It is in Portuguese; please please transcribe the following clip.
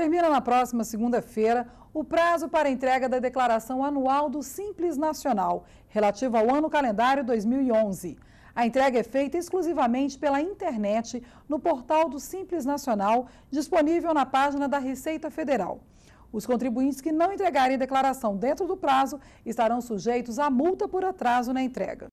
termina na próxima segunda-feira o prazo para entrega da declaração anual do Simples Nacional, relativa ao ano calendário 2011. A entrega é feita exclusivamente pela internet no portal do Simples Nacional, disponível na página da Receita Federal. Os contribuintes que não entregarem declaração dentro do prazo estarão sujeitos à multa por atraso na entrega.